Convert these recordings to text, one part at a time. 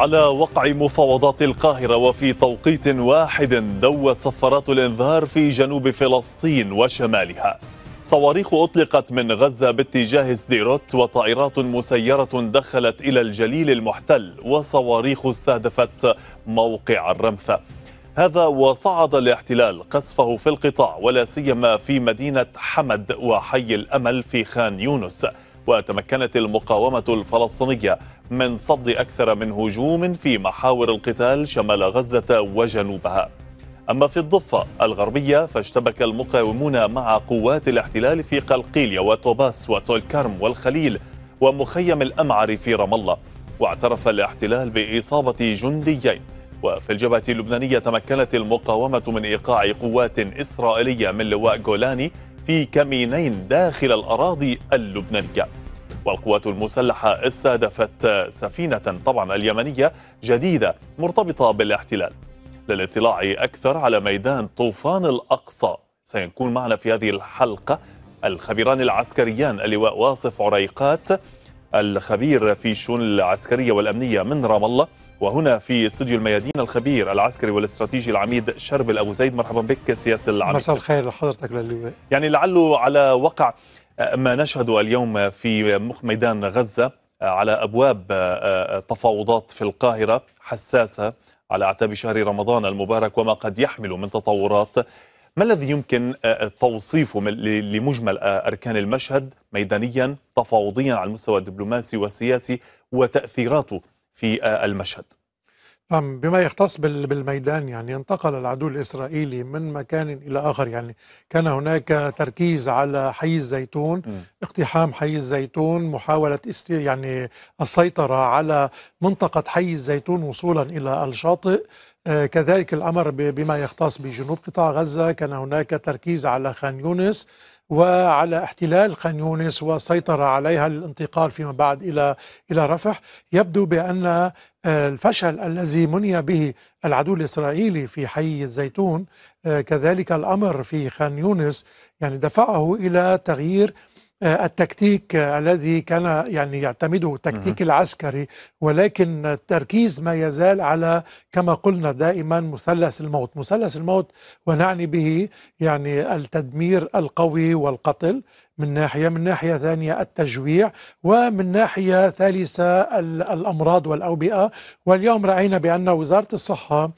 على وقع مفاوضات القاهرة وفي توقيت واحد دوت صفارات الإنذار في جنوب فلسطين وشمالها صواريخ أطلقت من غزة باتجاه سديروت وطائرات مسيرة دخلت إلى الجليل المحتل وصواريخ استهدفت موقع الرمثة هذا وصعد الاحتلال قصفه في القطاع ولا سيما في مدينة حمد وحي الأمل في خان يونس وتمكنت المقاومة الفلسطينية من صد أكثر من هجوم في محاور القتال شمال غزة وجنوبها أما في الضفة الغربية فاشتبك المقاومون مع قوات الاحتلال في قلقيليا وتوباس وتولكرم والخليل ومخيم الأمعر في رام الله واعترف الاحتلال بإصابة جنديين وفي الجبهة اللبنانية تمكنت المقاومة من إيقاع قوات إسرائيلية من لواء جولاني في كمينين داخل الأراضي اللبنانية والقوات المسلحة استهدفت سفينة طبعا اليمنية جديدة مرتبطة بالاحتلال للاطلاع أكثر على ميدان طوفان الأقصى سيكون معنا في هذه الحلقة الخبيران العسكريان اللواء واصف عريقات الخبير في الشؤون العسكرية والأمنية من رام الله وهنا في استوديو الميادين الخبير العسكري والاستراتيجي العميد شربل ابو زيد مرحبا بك سياده العميد مساء الخير لحضرتك للواء يعني لعله على وقع ما نشهده اليوم في ميدان غزه على ابواب تفاوضات في القاهره حساسه على اعتاب شهر رمضان المبارك وما قد يحمل من تطورات ما الذي يمكن توصيفه لمجمل اركان المشهد ميدانيا تفاوضيا على المستوى الدبلوماسي والسياسي وتاثيراته في آه، المشهد نعم، بما يختص بالميدان يعني انتقل العدو الإسرائيلي من مكان إلى آخر يعني كان هناك تركيز على حي الزيتون م. اقتحام حي الزيتون محاولة يعني السيطرة على منطقة حي الزيتون وصولا إلى الشاطئ آه، كذلك الأمر بما يختص بجنوب قطاع غزة كان هناك تركيز على خان يونس وعلى احتلال خان يونس والسيطرة عليها للانتقال فيما بعد إلى إلى رفح يبدو بأن آه، الفشل الذي مني به العدو الإسرائيلي في حي الزيتون آه، كذلك الأمر في خان يونس يعني دفعه إلى تغيير آه، التكتيك الذي كان يعني يعتمده التكتيك العسكري ولكن التركيز ما يزال على كما قلنا دائما مثلث الموت مثلث الموت ونعني به يعني التدمير القوي والقتل من ناحية من ناحية ثانية التجويع ومن ناحية ثالثة الأمراض والأوبئة واليوم رأينا بأن وزارة الصحة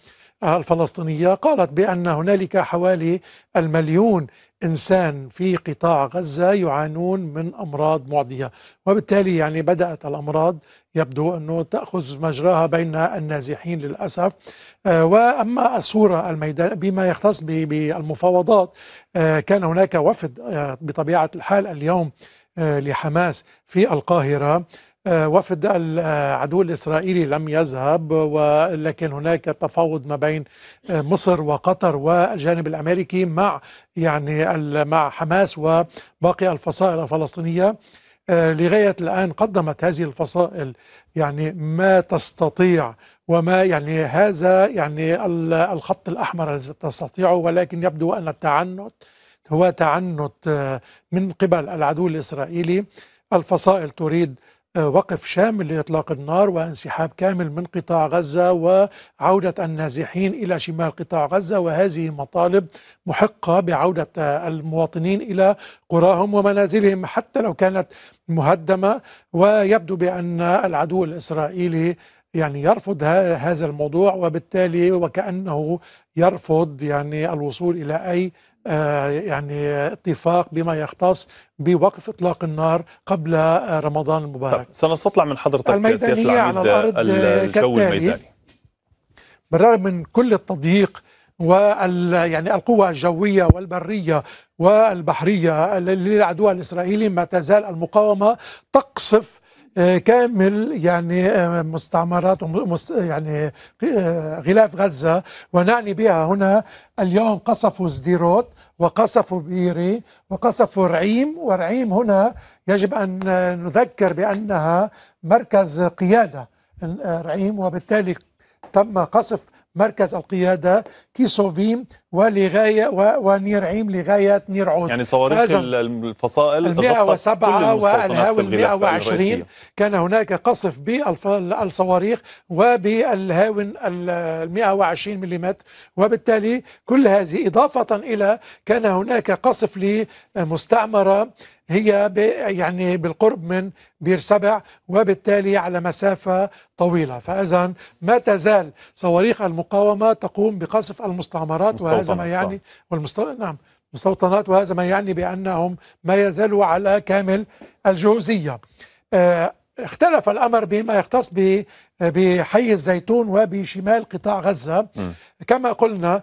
الفلسطينية قالت بأن هنالك حوالي المليون إنسان في قطاع غزة يعانون من أمراض معدية وبالتالي يعني بدأت الأمراض يبدو أنه تأخذ مجراها بين النازحين للأسف آه، وأما الصورة الميدان بما يختص بالمفاوضات آه، كان هناك وفد آه، بطبيعة الحال اليوم لحماس في القاهرة آه، وفد العدو آه، الإسرائيلي لم يذهب ولكن هناك تفاوض ما بين آه، مصر وقطر والجانب الأمريكي مع يعني مع حماس وباقي الفصائل الفلسطينية لغاية الآن قدمت هذه الفصائل يعني ما تستطيع وما يعني هذا يعني الخط الأحمر الذي تستطيعه ولكن يبدو أن التعنت هو تعنت من قبل العدو الإسرائيلي الفصائل تريد آه، وقف شامل لإطلاق النار وانسحاب كامل من قطاع غزة وعودة النازحين إلى شمال قطاع غزة وهذه مطالب محقة بعودة آه، المواطنين إلى قراهم ومنازلهم حتى لو كانت مهدمة ويبدو بأن العدو الإسرائيلي يعني يرفض هذا الموضوع وبالتالي وكأنه يرفض يعني الوصول إلى أي آه، يعني اتفاق بما يختص بوقف اطلاق النار قبل آه، رمضان المبارك سنستطلع من حضرتك الميدانية على الارض الجو الميداني بالرغم من كل التضييق وال يعني القوى الجوية والبرية والبحرية للعدو الإسرائيلي ما تزال المقاومة تقصف آه، كامل يعني آه، مستعمرات ومست يعني آه، غلاف غزة ونعني بها هنا اليوم قصفوا زديروت وقصفوا بيري وقصفوا رعيم ورعيم هنا يجب أن نذكر بأنها مركز قيادة رعيم وبالتالي تم قصف مركز القيادة كيسوفيم ولغاية ونيرعيم لغاية نيرعوز يعني صواريخ الفصائل المئة وسبعة والهاوي المئة وعشرين كان هناك قصف بالصواريخ وبالهاون المئة وعشرين ملم وبالتالي كل هذه إضافة إلى كان هناك قصف لمستعمرة هي يعني بالقرب من بير سبع وبالتالي على مسافة طويلة فإذا ما تزال صواريخ المقاومة تقوم بقصف المستعمرات وهذا ما آه. يعني والمست... نعم المستوطنات وهذا ما يعني بأنهم ما يزالوا على كامل الجهوزية آه اختلف الامر بما يختص بحي الزيتون وبشمال قطاع غزه م. كما قلنا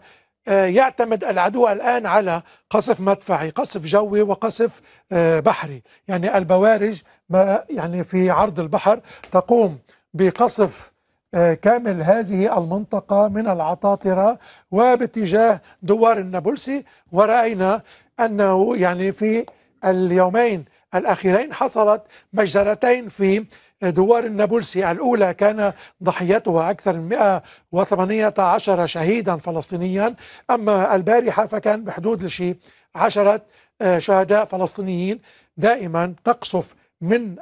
آه، يعتمد العدو الآن على قصف مدفعي قصف جوي وقصف آه، بحري يعني البوارج ما يعني في عرض البحر تقوم بقصف آه، كامل هذه المنطقة من العطاطرة وباتجاه دوار النابلسي ورأينا أنه يعني في اليومين الأخيرين حصلت مجزرتين في دوار النابلسي الأولى كان ضحيتها أكثر من 118 شهيدا فلسطينيا أما البارحة فكان بحدود لشيء عشرة آه، شهداء فلسطينيين دائما تقصف من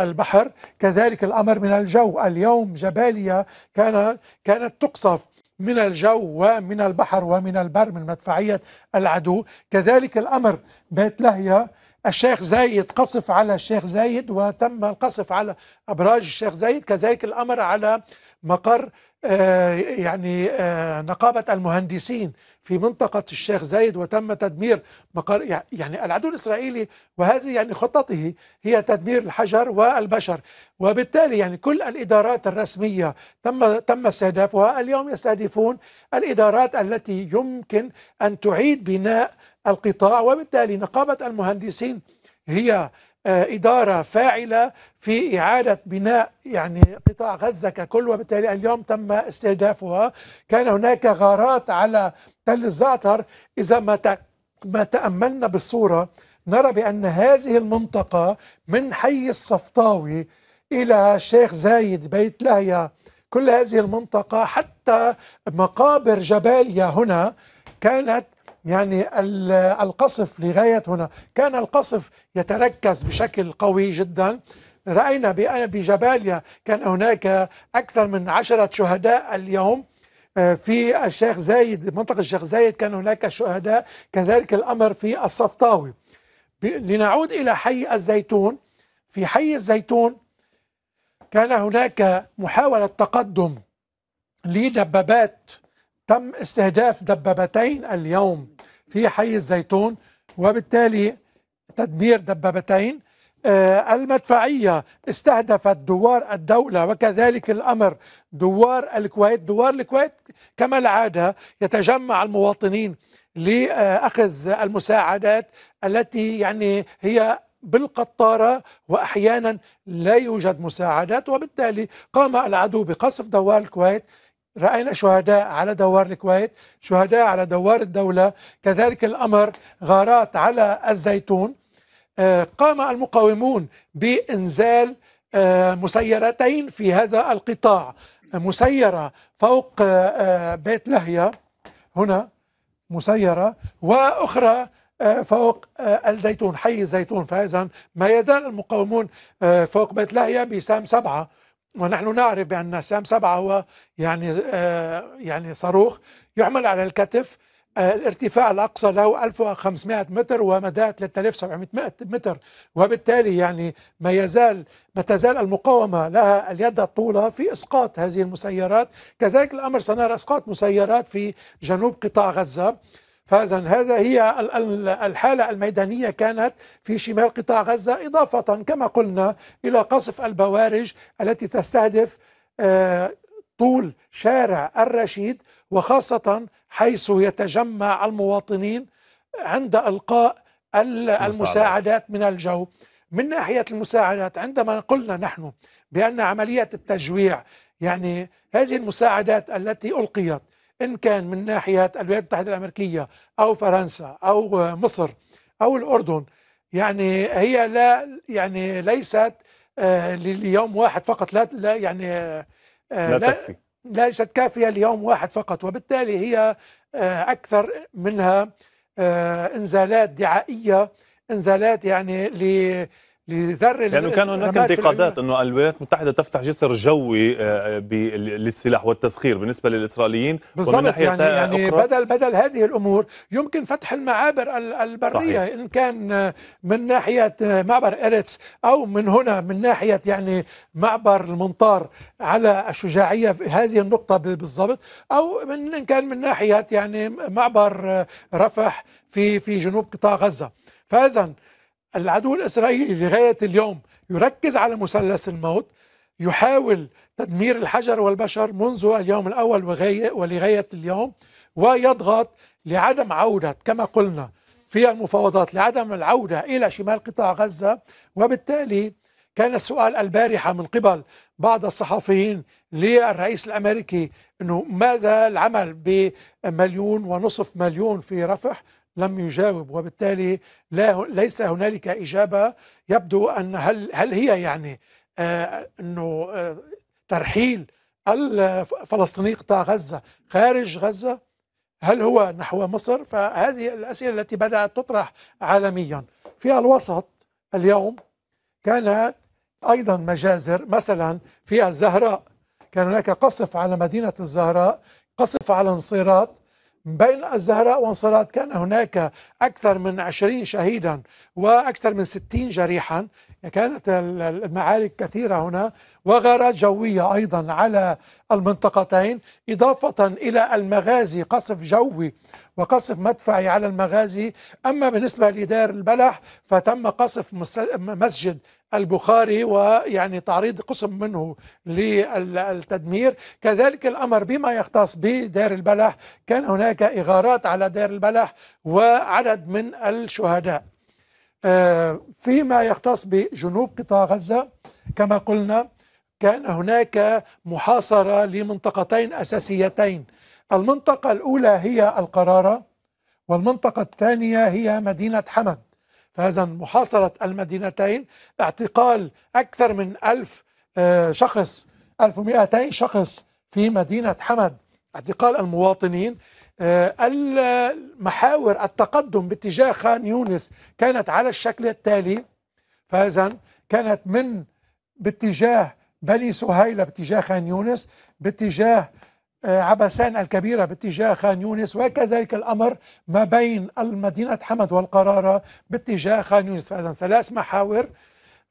البحر كذلك الأمر من الجو اليوم جباليا كان كانت تقصف من الجو ومن البحر ومن البر من مدفعية العدو كذلك الأمر بيت لهيا الشيخ زايد قصف على الشيخ زايد وتم القصف على أبراج الشيخ زايد كذلك الأمر على مقر آه، يعني آه، نقابة المهندسين في منطقة الشيخ زايد وتم تدمير مقر يعني العدو الإسرائيلي وهذه يعني خطته هي تدمير الحجر والبشر وبالتالي يعني كل الإدارات الرسمية تم تم استهدافها اليوم يستهدفون الإدارات التي يمكن أن تعيد بناء القطاع وبالتالي نقابة المهندسين هي آه، إدارة فاعلة في إعادة بناء يعني قطاع غزة ككل وبالتالي اليوم تم استهدافها كان هناك غارات على تل الزعتر إذا ما ما تأملنا بالصورة نرى بأن هذه المنطقة من حي الصفطاوي إلى شيخ زايد بيت لاهيا كل هذه المنطقة حتى مقابر جباليا هنا كانت يعني القصف لغاية هنا كان القصف يتركز بشكل قوي جدا رأينا بجباليا كان هناك أكثر من عشرة شهداء اليوم آه، في الشيخ زايد منطقة الشيخ زايد كان هناك شهداء كذلك الأمر في الصفطاوي لنعود إلى حي الزيتون في حي الزيتون كان هناك محاولة تقدم لدبابات تم استهداف دبابتين اليوم في حي الزيتون وبالتالي تدمير دبابتين آه، المدفعية استهدفت دوار الدولة وكذلك الأمر دوار الكويت دوار الكويت كما العادة يتجمع المواطنين لأخذ المساعدات التي يعني هي بالقطارة وأحيانا لا يوجد مساعدات وبالتالي قام العدو بقصف دوار الكويت رأينا شهداء على دوار الكويت شهداء على دوار الدولة كذلك الأمر غارات على الزيتون آه، قام المقاومون بإنزال آه، مسيرتين في هذا القطاع مسيرة فوق آه، بيت لهيا هنا مسيرة وأخرى فوق الزيتون حي الزيتون فإذا ما يزال المقاومون فوق بيت لهيا بسام سبعة ونحن نعرف بأن سام سبعة هو يعني آه يعني صاروخ يحمل على الكتف آه الارتفاع الأقصى له 1500 متر ومداه 3700 متر وبالتالي يعني ما يزال ما تزال المقاومة لها اليد الطولة في إسقاط هذه المسيرات كذلك الأمر سنرى إسقاط مسيرات في جنوب قطاع غزة فإذا هذا هي الحالة الميدانية كانت في شمال قطاع غزة إضافة كما قلنا إلى قصف البوارج التي تستهدف آه، طول شارع الرشيد وخاصة حيث يتجمع المواطنين عند إلقاء المساعدات من الجو من ناحية المساعدات عندما قلنا نحن بأن عملية التجويع يعني هذه المساعدات التي ألقيت إن كان من ناحية الولايات المتحدة الأمريكية أو فرنسا أو مصر أو الأردن يعني هي لا يعني ليست آه، ليوم واحد فقط لا لا يعني آه، لا, لا تكفي ليست كافية ليوم واحد فقط وبالتالي هي آه، أكثر منها انزالات دعائية انزالات يعني لذر لانه كان هناك انتقادات انه الولايات المتحده تفتح جسر جوي آه، للسلاح والتسخير بالنسبه للاسرائيليين بالضبط يعني, يعني أخرى بدل بدل هذه الامور يمكن فتح المعابر البريه صحيح. ان كان آه، من ناحيه آه، معبر اريتس او من هنا من ناحيه يعني معبر المنطار على الشجاعيه في هذه النقطه بالضبط او من ان كان من ناحيه يعني معبر رفح في في جنوب قطاع غزه فاذا العدو الإسرائيلي لغاية اليوم يركز على مثلث الموت يحاول تدمير الحجر والبشر منذ اليوم الأول ولغاية اليوم ويضغط لعدم عودة كما قلنا في المفاوضات لعدم العودة إلى شمال قطاع غزة وبالتالي كان السؤال البارحة من قبل بعض الصحفيين للرئيس الأمريكي أنه ماذا العمل بمليون ونصف مليون في رفح لم يجاوب وبالتالي لا ليس هنالك إجابة يبدو أن هل, هل هي يعني آه، أنه آه، ترحيل الفلسطيني قطاع غزة خارج غزة هل هو نحو مصر فهذه الأسئلة التي بدأت تطرح عالميا في الوسط اليوم كانت أيضا مجازر مثلا في الزهراء كان هناك قصف على مدينة الزهراء قصف على انصيرات بين الزهراء وانصراط كان هناك أكثر من عشرين شهيدا وأكثر من ستين جريحا كانت المعارك كثيرة هنا وغارات جوية أيضا على المنطقتين إضافة إلى المغازي قصف جوي وقصف مدفعي على المغازي أما بالنسبة لدار البلح فتم قصف مسجد البخاري ويعني تعريض قسم منه للتدمير كذلك الأمر بما يختص بدار البلح كان هناك إغارات على دار البلح وعدد من الشهداء آه، فيما يختص بجنوب قطاع غزة كما قلنا كان هناك محاصرة لمنطقتين أساسيتين المنطقة الأولى هي القرارة والمنطقة الثانية هي مدينة حمد فإذا محاصرة المدينتين اعتقال أكثر من ألف آه، شخص 1200 شخص في مدينة حمد اعتقال المواطنين آه، المحاور التقدم باتجاه خان يونس كانت على الشكل التالي فإذا كانت من باتجاه بني سهيلة باتجاه خان يونس باتجاه عبسان الكبيرة باتجاه خان يونس وكذلك الأمر ما بين مدينة حمد والقرارة باتجاه خان يونس فإذا ثلاث محاور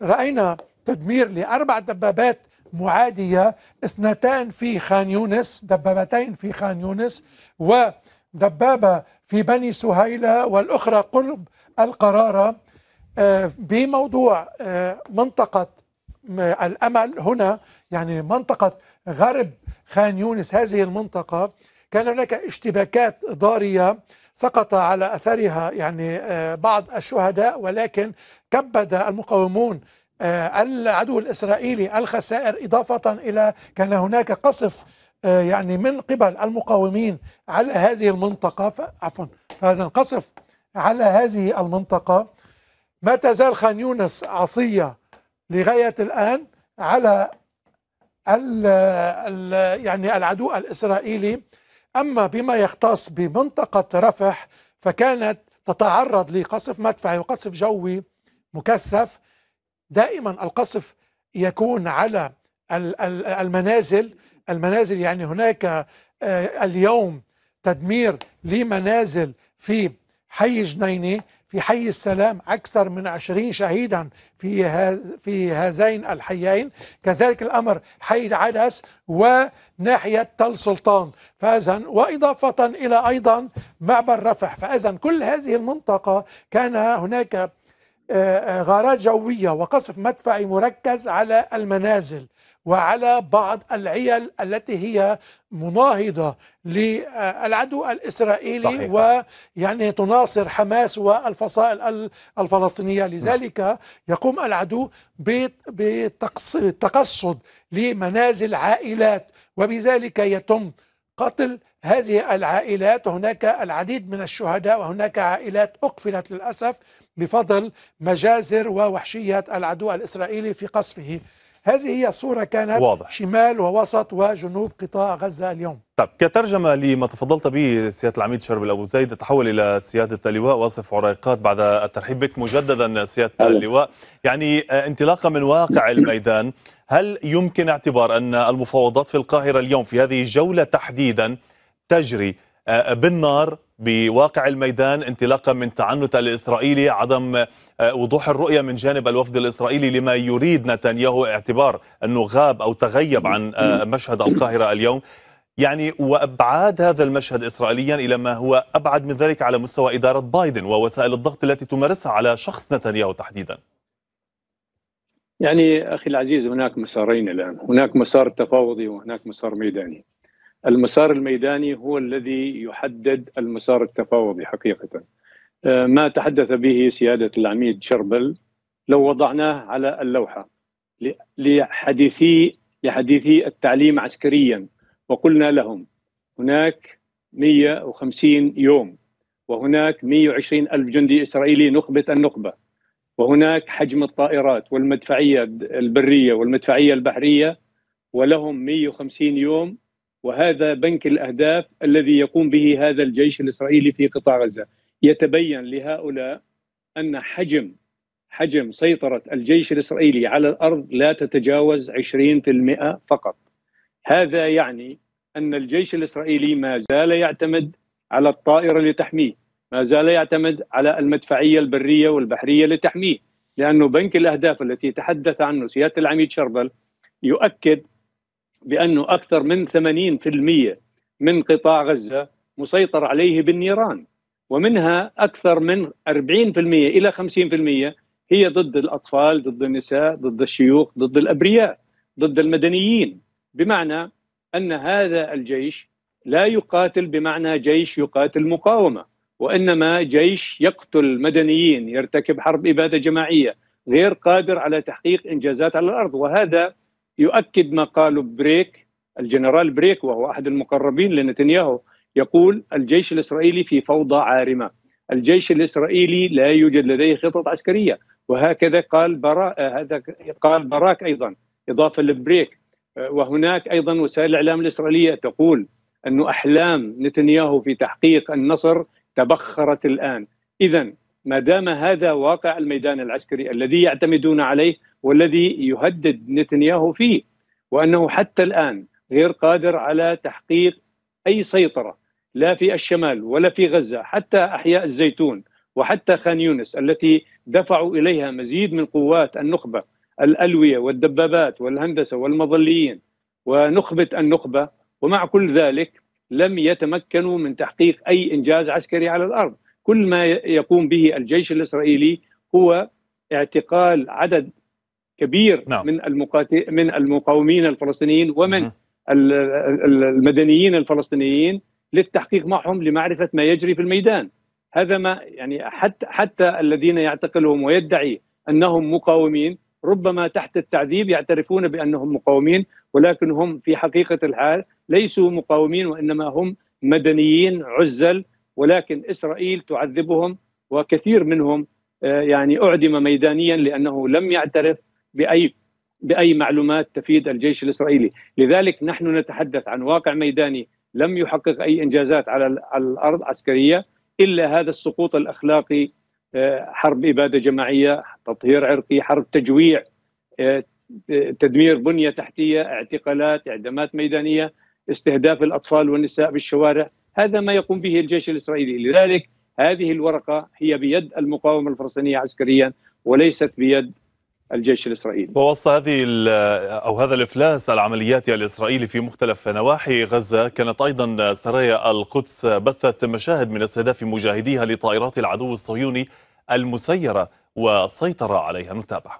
رأينا تدمير لأربع دبابات معادية اثنتان في خان يونس دبابتين في خان يونس ودبابة في بني سهيلة والأخرى قرب القرارة آه، بموضوع آه، منطقة آه، الأمل هنا يعني منطقة غرب خان يونس هذه المنطقة كان هناك اشتباكات إدارية سقط على أثرها يعني آه، بعض الشهداء ولكن كبد المقاومون آه، العدو الإسرائيلي الخسائر إضافة إلى كان هناك قصف آه، يعني من قبل المقاومين على هذه المنطقة عفوا هذا القصف على هذه المنطقة ما تزال خان يونس عصية لغاية الآن على ال ال يعني العدو الإسرائيلي أما بما يختص بمنطقة رفح فكانت تتعرض لقصف مدفعي وقصف جوي مكثف دائما القصف يكون على المنازل المنازل يعني هناك آه، اليوم تدمير لمنازل في حي جنينه في حي السلام أكثر من عشرين شهيدا في في هذين الحيين كذلك الأمر حي العدس وناحية تل سلطان فإذا وإضافة إلى أيضا معبر رفح فإذا كل هذه المنطقة كان هناك آه، آه، غارات جوية وقصف مدفعي مركز على المنازل وعلى بعض العيال التي هي مناهضة للعدو الإسرائيلي صحيح. ويعني تناصر حماس والفصائل الفلسطينية نعم. لذلك يقوم العدو بالتقصد لمنازل عائلات وبذلك يتم قتل هذه العائلات هناك العديد من الشهداء وهناك عائلات أقفلت للأسف بفضل مجازر ووحشية العدو الإسرائيلي في قصفه هذه هي الصورة كانت واضح. شمال ووسط وجنوب قطاع غزة اليوم طب كترجمة لما تفضلت به سيادة العميد شربل أبو زيد تحول إلى سيادة اللواء واصف عريقات بعد الترحيب بك مجددا سيادة اللواء يعني آه، انطلاقا من واقع الميدان هل يمكن اعتبار أن المفاوضات في القاهرة اليوم في هذه الجولة تحديدا تجري آه، بالنار بواقع الميدان انطلاقا من تعنت الاسرائيلي عدم آه، وضوح الرؤيه من جانب الوفد الاسرائيلي لما يريد نتنياهو اعتبار انه غاب او تغيب عن آه، مشهد القاهره اليوم يعني وابعاد هذا المشهد اسرائيليا الى ما هو ابعد من ذلك على مستوى اداره بايدن ووسائل الضغط التي تمارسها على شخص نتنياهو تحديدا. يعني اخي العزيز هناك مسارين الان، هناك مسار تفاوضي وهناك مسار ميداني. المسار الميداني هو الذي يحدد المسار التفاوضي حقيقه آه، ما تحدث به سياده العميد شربل لو وضعناه على اللوحه لحديثي لحديثي التعليم عسكريا وقلنا لهم هناك 150 يوم وهناك 120 ألف جندي إسرائيلي نخبة النخبة وهناك حجم الطائرات والمدفعية البرية والمدفعية البحرية ولهم 150 يوم وهذا بنك الاهداف الذي يقوم به هذا الجيش الاسرائيلي في قطاع غزه يتبين لهؤلاء ان حجم حجم سيطره الجيش الاسرائيلي على الارض لا تتجاوز 20% فقط هذا يعني ان الجيش الاسرائيلي ما زال يعتمد على الطائره لتحميه ما زال يعتمد على المدفعيه البريه والبحريه لتحميه لانه بنك الاهداف التي تحدث عنه سياده العميد شربل يؤكد بانه اكثر من 80% من قطاع غزه مسيطر عليه بالنيران ومنها اكثر من 40% الى 50% هي ضد الاطفال، ضد النساء، ضد الشيوخ، ضد الابرياء، ضد المدنيين، بمعنى ان هذا الجيش لا يقاتل بمعنى جيش يقاتل مقاومه، وانما جيش يقتل مدنيين، يرتكب حرب اباده جماعيه، غير قادر على تحقيق انجازات على الارض، وهذا يؤكد ما قاله بريك الجنرال بريك وهو احد المقربين لنتنياهو يقول الجيش الاسرائيلي في فوضى عارمه الجيش الاسرائيلي لا يوجد لديه خطط عسكريه وهكذا قال براك هذا قال براك ايضا اضافه لبريك وهناك ايضا وسائل الاعلام الاسرائيليه تقول أن احلام نتنياهو في تحقيق النصر تبخرت الان اذا ما دام هذا واقع الميدان العسكري الذي يعتمدون عليه والذي يهدد نتنياهو فيه وانه حتى الان غير قادر على تحقيق اي سيطره لا في الشمال ولا في غزه حتى احياء الزيتون وحتى خان يونس التي دفعوا اليها مزيد من قوات النخبه الالويه والدبابات والهندسه والمظليين ونخبه النخبه ومع كل ذلك لم يتمكنوا من تحقيق اي انجاز عسكري على الارض كل ما يقوم به الجيش الاسرائيلي هو اعتقال عدد كبير نعم. من المقاتل من المقاومين الفلسطينيين ومن م. المدنيين الفلسطينيين للتحقيق معهم لمعرفه ما يجري في الميدان هذا ما يعني حتى حتى الذين يعتقلهم ويدعي انهم مقاومين ربما تحت التعذيب يعترفون بانهم مقاومين ولكن هم في حقيقه الحال ليسوا مقاومين وانما هم مدنيين عزل ولكن اسرائيل تعذبهم وكثير منهم آه، يعني اعدم ميدانيا لانه لم يعترف باي باي معلومات تفيد الجيش الاسرائيلي، لذلك نحن نتحدث عن واقع ميداني لم يحقق اي انجازات على الارض عسكريه الا هذا السقوط الاخلاقي آه، حرب اباده جماعيه، تطهير عرقي، حرب تجويع، آه، تدمير بنيه تحتيه، اعتقالات، اعدامات ميدانيه، استهداف الاطفال والنساء بالشوارع، هذا ما يقوم به الجيش الإسرائيلي لذلك هذه الورقة هي بيد المقاومة الفلسطينية عسكريا وليست بيد الجيش الإسرائيلي ووسط هذه أو هذا الإفلاس العمليات الإسرائيلي في مختلف نواحي غزة كانت أيضا سرايا القدس بثت مشاهد من استهداف مجاهديها لطائرات العدو الصهيوني المسيرة والسيطرة عليها نتابع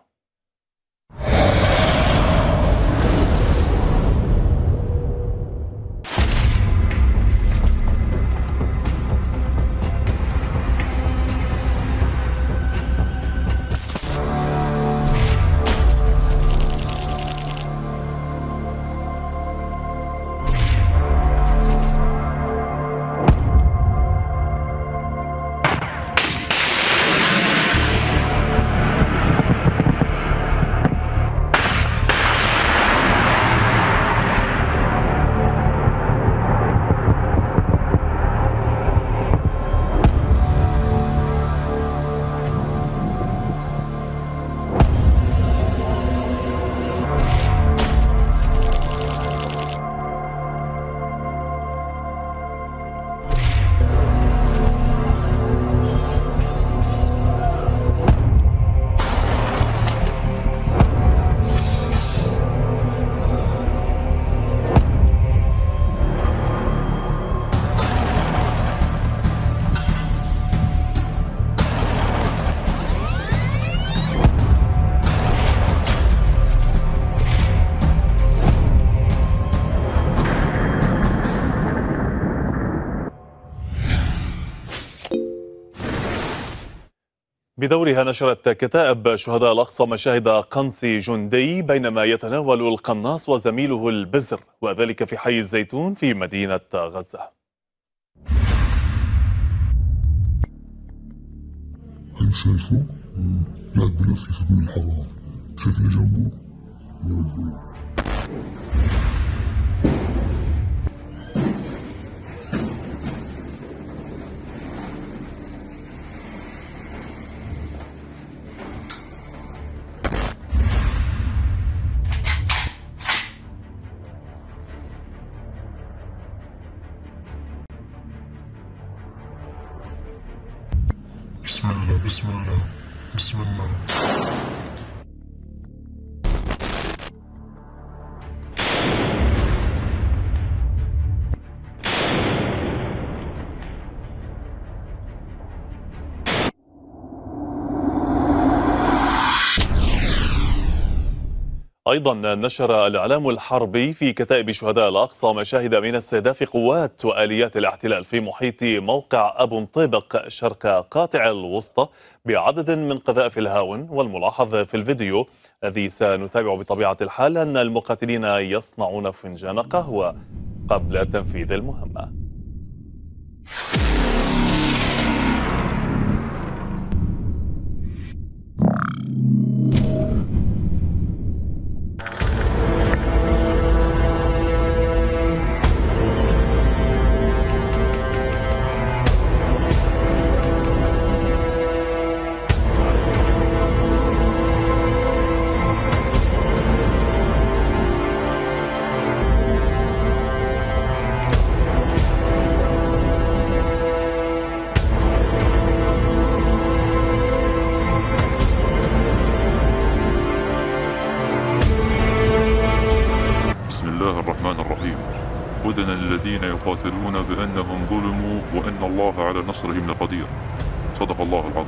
بدورها نشرت كتائب شهداء الأقصى مشاهد قنص جندي بينما يتناول القناص وزميله البزر وذلك في حي الزيتون في مدينة غزة هل شايفه؟ قاعد بلف في الحرام شايفني اللي جنبه؟ Bismillah. Bismillah. أيضا نشر الإعلام الحربي في كتائب شهداء الأقصى مشاهد من استهداف قوات وآليات الاحتلال في محيط موقع أبو طيبق شرق قاطع الوسطى بعدد من قذائف الهاون والملاحظ في الفيديو الذي سنتابع بطبيعة الحال أن المقاتلين يصنعون فنجان قهوة قبل تنفيذ المهمة.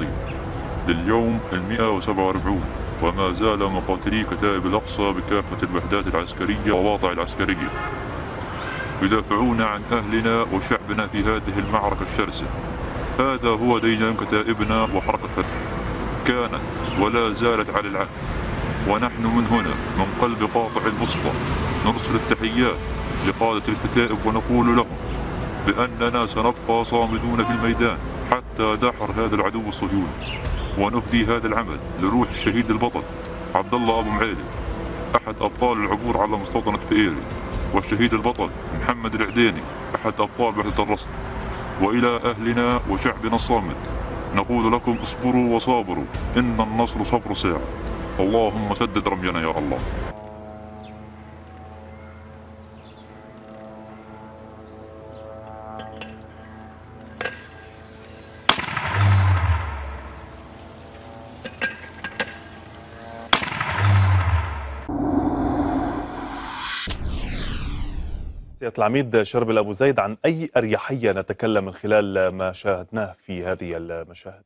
العظيم لليوم المئة وسبعة واربعون وما زال مقاتلي كتائب الأقصى بكافة الوحدات العسكرية وواضع العسكرية يدافعون عن أهلنا وشعبنا في هذه المعركة الشرسة هذا هو دين كتائبنا وحركة فتح كانت ولا زالت على العهد ونحن من هنا من قلب قاطع الوسطى نرسل التحيات لقادة الكتائب ونقول لهم بأننا سنبقى صامدون في الميدان حتى دحر هذا العدو الصهيوني ونهدي هذا العمل لروح الشهيد البطل عبد الله أبو معالي أحد أبطال العبور على مستوطنة بئيري والشهيد البطل محمد العديني أحد أبطال وحده الرصد وإلى أهلنا وشعبنا الصامت نقول لكم اصبروا وصابروا إن النصر صبر ساعة اللهم سدد رمينا يا الله العميد شربل أبو زيد عن أي أريحية نتكلم من خلال ما شاهدناه في هذه المشاهد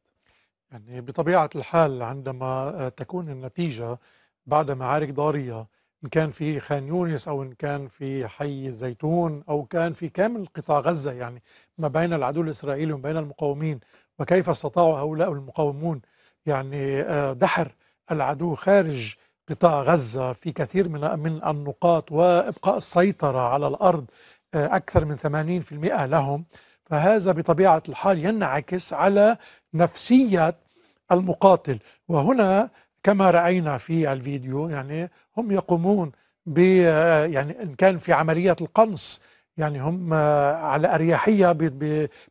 يعني بطبيعة الحال عندما تكون النتيجة بعد معارك ضارية إن كان في خان يونس أو إن كان في حي الزيتون أو كان في كامل قطاع غزة يعني ما بين العدو الإسرائيلي وما بين المقاومين وكيف استطاعوا هؤلاء المقاومون يعني آه، دحر العدو خارج قطاع غزة في كثير من من النقاط وإبقاء السيطرة على الأرض آه، أكثر من 80% لهم فهذا بطبيعة الحال ينعكس على نفسية المقاتل وهنا كما رأينا في الفيديو يعني هم يقومون ب آه، يعني إن كان في عملية القنص يعني هم آه، على أريحية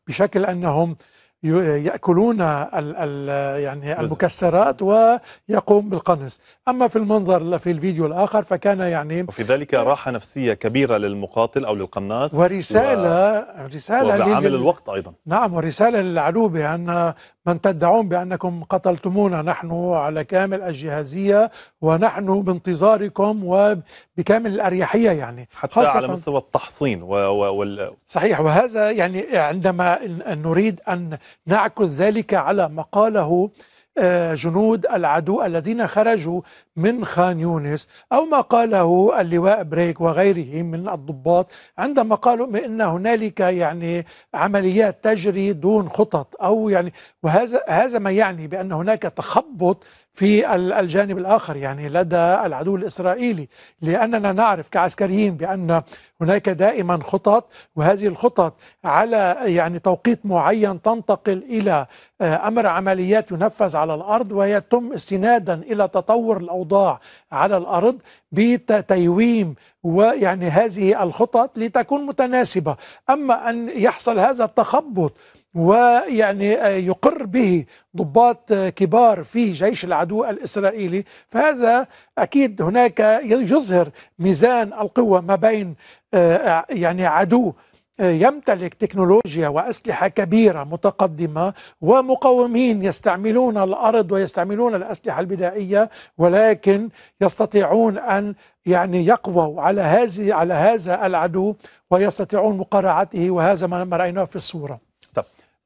بشكل أنهم ياكلون الـ الـ يعني المكسرات ويقوم بالقنص اما في المنظر في الفيديو الاخر فكان يعني وفي ذلك راحه نفسيه كبيره للمقاتل او للقناص ورساله و... رساله لعامل الوقت ايضا نعم ورساله للعلو بان من تدعون بأنكم قتلتمونا نحن على كامل الجهازية ونحن بانتظاركم وبكامل الأريحية يعني حتى خاصة على مستوى التحصين و... و... وال... صحيح وهذا يعني عندما نريد أن نعكس ذلك على ما قاله آه، جنود العدو الذين خرجوا من خان يونس أو ما قاله اللواء بريك وغيره من الضباط عندما قالوا بأن هنالك يعني عمليات تجري دون خطط أو يعني وهذا هذا ما يعني بأن هناك تخبط في الجانب الآخر يعني لدى العدو الإسرائيلي لأننا نعرف كعسكريين بأن هناك دائما خطط وهذه الخطط على يعني توقيت معين تنتقل إلى آه، أمر عمليات ينفذ على الأرض ويتم استنادا إلى تطور الأوضاع على الأرض بتيويم ويعني هذه الخطط لتكون متناسبة أما أن يحصل هذا التخبط ويعني آه، يقر به ضباط آه، كبار في جيش العدو الاسرائيلي فهذا اكيد هناك يظهر ميزان القوه ما بين آه، يعني عدو يمتلك تكنولوجيا واسلحه كبيره متقدمه ومقاومين يستعملون الارض ويستعملون الاسلحه البدائيه ولكن يستطيعون ان يعني يقووا على هذه على هذا العدو ويستطيعون مقارعته وهذا ما رايناه في الصوره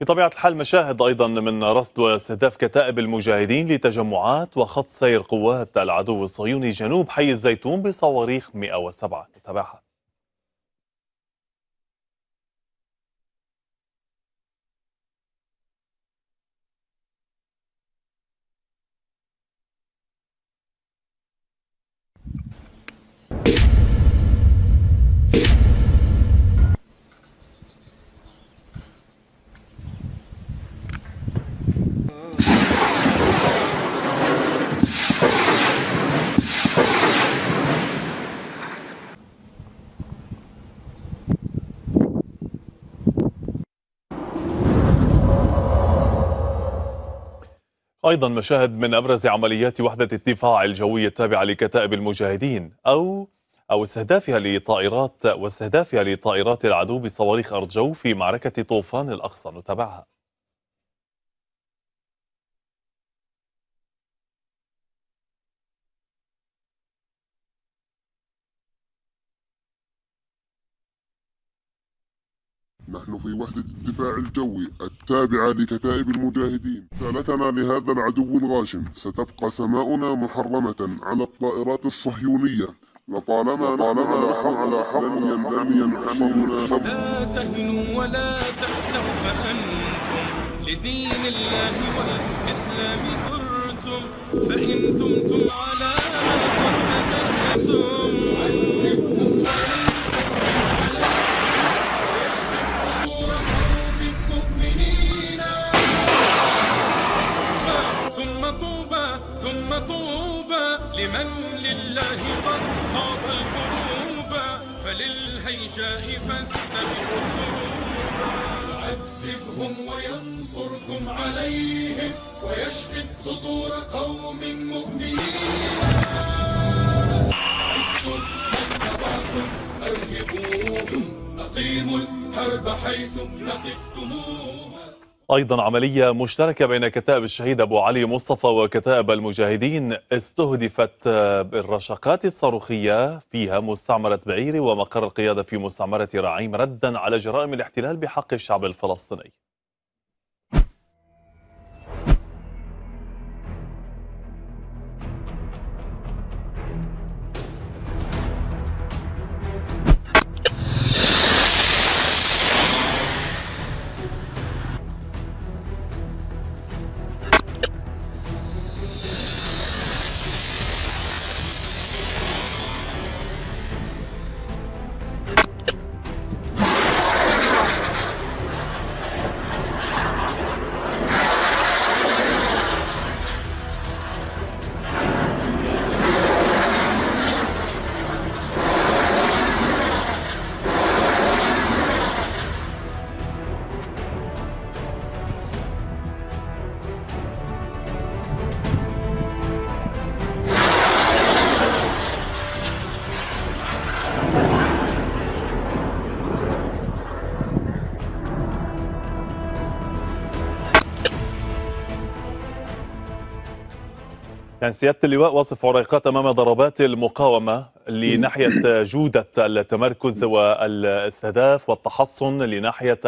بطبيعة الحال مشاهد أيضا من رصد واستهداف كتائب المجاهدين لتجمعات وخط سير قوات العدو الصهيوني جنوب حي الزيتون بصواريخ 107 نتابعها أيضا مشاهد من أبرز عمليات وحدة الدفاع الجوي التابعة لكتائب المجاهدين أو أو استهدافها لطائرات واستهدافها لطائرات العدو بصواريخ أرض جو في معركة طوفان الأقصى نتابعها نحن في وحدة الدفاع الجوي التابعة لكتائب المجاهدين رسالتنا لهذا العدو الغاشم ستبقى سماؤنا محرمة على الطائرات الصهيونية لطالما لطالما نحن على حق لم ينحصرنا لا تهنوا ولا تأسوا فأنتم لدين الله والإسلام فرتم فإن دمتم على ما فرتم أيضا عملية مشتركة بين كتائب الشهيد أبو علي مصطفى وكتائب المجاهدين استهدفت بالرشقات الصاروخية فيها مستعمرة بعيري ومقر القيادة في مستعمرة رعيم ردا على جرائم الاحتلال بحق الشعب الفلسطيني يعني سيادة اللواء وصف عريقات أمام ضربات المقاومة لناحية جودة التمركز والاستهداف والتحصن لناحية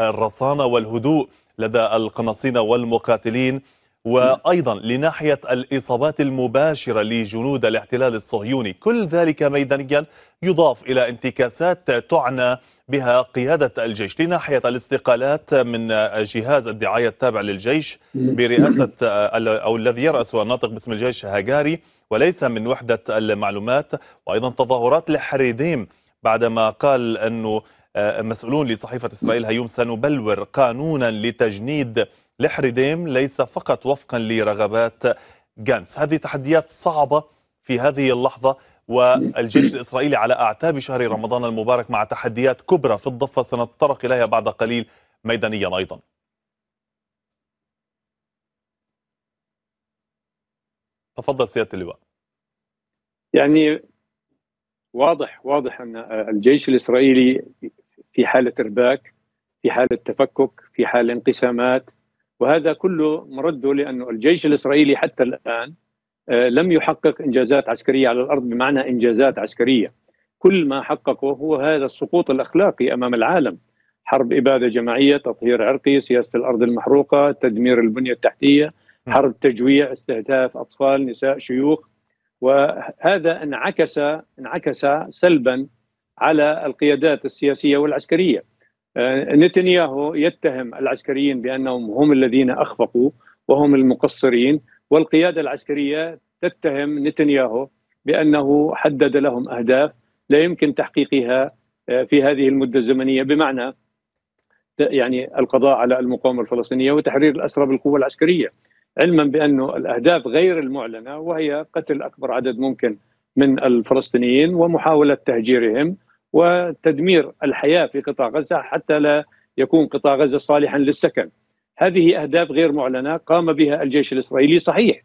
الرصانة والهدوء لدى القناصين والمقاتلين وأيضا لناحية الإصابات المباشرة لجنود الاحتلال الصهيوني كل ذلك ميدانيا يضاف إلى انتكاسات تعنى بها قيادة الجيش لناحية الاستقالات من جهاز الدعاية التابع للجيش برئاسة أو الذي يرأسه الناطق باسم الجيش هاجاري وليس من وحدة المعلومات وأيضا تظاهرات لحريديم بعدما قال أنه آه، مسؤولون لصحيفة إسرائيل هيوم سنبلور قانونا لتجنيد لحريديم ليس فقط وفقا لرغبات جانس هذه تحديات صعبة في هذه اللحظة والجيش الإسرائيلي على أعتاب شهر رمضان المبارك مع تحديات كبرى في الضفة سنتطرق إليها بعد قليل ميدانيا أيضا تفضل سيادة اللواء يعني واضح واضح أن الجيش الإسرائيلي في حالة إرباك في حالة تفكك في حالة انقسامات وهذا كله مرده لأن الجيش الإسرائيلي حتى الآن آه، لم يحقق انجازات عسكريه على الارض بمعنى انجازات عسكريه كل ما حققه هو هذا السقوط الاخلاقي امام العالم حرب اباده جماعيه تطهير عرقي سياسه الارض المحروقه تدمير البنيه التحتيه نعم. حرب تجويع استهداف اطفال نساء شيوخ وهذا انعكس انعكس سلبا على القيادات السياسيه والعسكريه آه، نتنياهو يتهم العسكريين بانهم هم الذين اخفقوا وهم المقصرين والقياده العسكريه تتهم نتنياهو بانه حدد لهم اهداف لا يمكن تحقيقها آه، في هذه المده الزمنيه بمعنى يعني القضاء على المقاومه الفلسطينيه وتحرير الاسرى بالقوه العسكريه علما بانه الاهداف غير المعلنه وهي قتل اكبر عدد ممكن من الفلسطينيين ومحاوله تهجيرهم وتدمير الحياه في قطاع غزه حتى لا يكون قطاع غزه صالحا للسكن هذه أهداف غير معلنة قام بها الجيش الإسرائيلي صحيح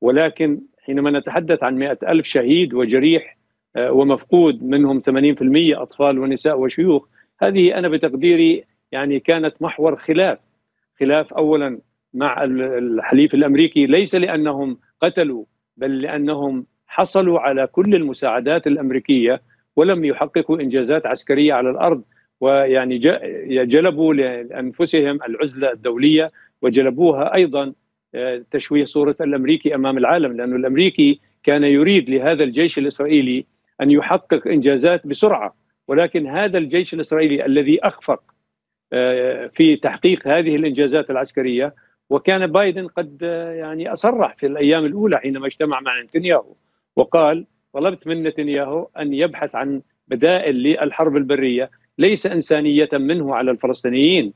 ولكن حينما نتحدث عن مئة ألف شهيد وجريح آه، ومفقود منهم 80% أطفال ونساء وشيوخ هذه أنا بتقديري يعني كانت محور خلاف خلاف أولا مع الحليف الأمريكي ليس لأنهم قتلوا بل لأنهم حصلوا على كل المساعدات الأمريكية ولم يحققوا إنجازات عسكرية على الأرض ويعني جلبوا لانفسهم العزله الدوليه وجلبوها ايضا آه، تشويه صوره الامريكي امام العالم لانه الامريكي كان يريد لهذا الجيش الاسرائيلي ان يحقق انجازات بسرعه ولكن هذا الجيش الاسرائيلي الذي اخفق آه، في تحقيق هذه الانجازات العسكريه وكان بايدن قد آه، يعني اصرح في الايام الاولى حينما اجتمع مع نتنياهو وقال طلبت من نتنياهو ان يبحث عن بدائل للحرب البريه ليس انسانيه منه على الفلسطينيين